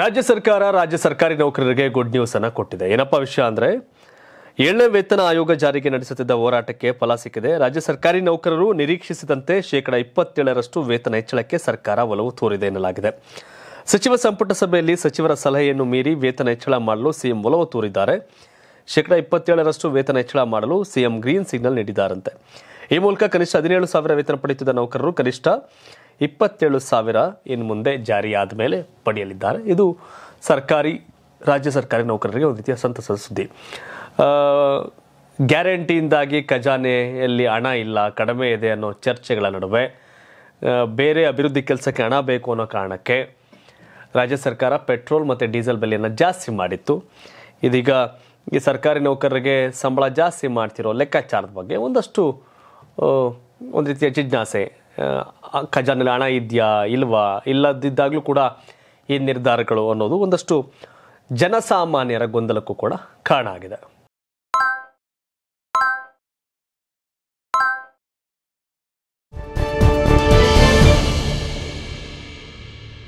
ರಾಜ್ಯ ಸರ್ಕಾರ ರಾಜ್ಯ ಸರ್ಕಾರಿ ನೌಕರರಿಗೆ ಗುಡ್ ನ್ಯೂಸ್ ಅನ್ನು ಕೊಟ್ಟಿದೆ ಏನಪ್ಪಾ ವಿಷಯ ಅಂದರೆ ಏಳನೇ ವೇತನ ಆಯೋಗ ಜಾರಿಗೆ ನಡೆಸುತ್ತಿದ್ದ ಹೋರಾಟಕ್ಕೆ ಫಲ ಸಿಕ್ಕಿದೆ ರಾಜ್ಯ ಸರ್ಕಾರಿ ನೌಕರರು ನಿರೀಕ್ಷಿಸಿದಂತೆ ಶೇಕಡಾ ಇಪ್ಪತ್ತೇಳರಷ್ಟು ವೇತನ ಹೆಚ್ಚಳಕ್ಕೆ ಸರ್ಕಾರ ಒಲವು ತೋರಿದೆ ಎನ್ನಲಾಗಿದೆ ಸಚಿವ ಸಂಪುಟ ಸಭೆಯಲ್ಲಿ ಸಚಿವರ ಸಲಹೆಯನ್ನು ಮೀರಿ ವೇತನ ಹೆಚ್ಚಳ ಮಾಡಲು ಸಿಎಂ ಒಲವು ತೋರಿದ್ದಾರೆ ಶೇಕಡಾ ಇಪ್ಪತ್ತೇಳರಷ್ಟು ವೇತನ ಹೆಚ್ಚಳ ಮಾಡಲು ಸಿಎಂ ಗ್ರೀನ್ ಸಿಗ್ನಲ್ ನೀಡಿದ್ದಾರಂತೆ ಈ ಮೂಲಕ ಕನಿಷ್ಠ ಹದಿನೇಳು ಸಾವಿರ ವೇತನ ಪಡೆಯುತ್ತಿದ್ದ ನೌಕರರು ಕನಿಷ್ಠ ಇಪ್ಪತ್ತೇಳು ಸಾವಿರ ಇನ್ನು ಮುಂದೆ ಜಾರಿಯಾದ ಮೇಲೆ ಪಡೆಯಲಿದ್ದಾರೆ ಇದು ಸರ್ಕಾರಿ ರಾಜ್ಯ ಸರ್ಕಾರಿ ನೌಕರರಿಗೆ ಒಂದು ರೀತಿಯ ಸಂತಸದ ಸುದ್ದಿ ಗ್ಯಾರಂಟಿಯಿಂದಾಗಿ ಖಜಾನೆಯಲ್ಲಿ ಹಣ ಇಲ್ಲ ಕಡಿಮೆ ಇದೆ ಅನ್ನೋ ಚರ್ಚೆಗಳ ನಡುವೆ ಬೇರೆ ಅಭಿವೃದ್ಧಿ ಕೆಲಸಕ್ಕೆ ಹಣ ಬೇಕು ಅನ್ನೋ ಕಾರಣಕ್ಕೆ ರಾಜ್ಯ ಸರ್ಕಾರ ಪೆಟ್ರೋಲ್ ಮತ್ತು ಡೀಸೆಲ್ ಬೆಲೆಯನ್ನು ಜಾಸ್ತಿ ಮಾಡಿತ್ತು ಇದೀಗ ಈ ಸರ್ಕಾರಿ ನೌಕರರಿಗೆ ಸಂಬಳ ಜಾಸ್ತಿ ಮಾಡ್ತಿರೋ ಲೆಕ್ಕಾಚಾರದ ಬಗ್ಗೆ ಒಂದಷ್ಟು ಒಂದು ರೀತಿಯ ಜಿಜ್ಞಾಸೆ ಖಜಾನಲ್ಲಿ ಹಣ ಇದೆಯಾ ಇಲ್ವಾ ಇಲ್ಲದಿದ್ದಾಗಲೂ ಕೂಡ ಈ ನಿರ್ಧಾರಗಳು ಅನ್ನೋದು ಒಂದಷ್ಟು ಜನಸಾಮಾನ್ಯರ ಗೊಂದಲಕ್ಕೂ ಕೂಡ ಕಾರಣ ಆಗಿದೆ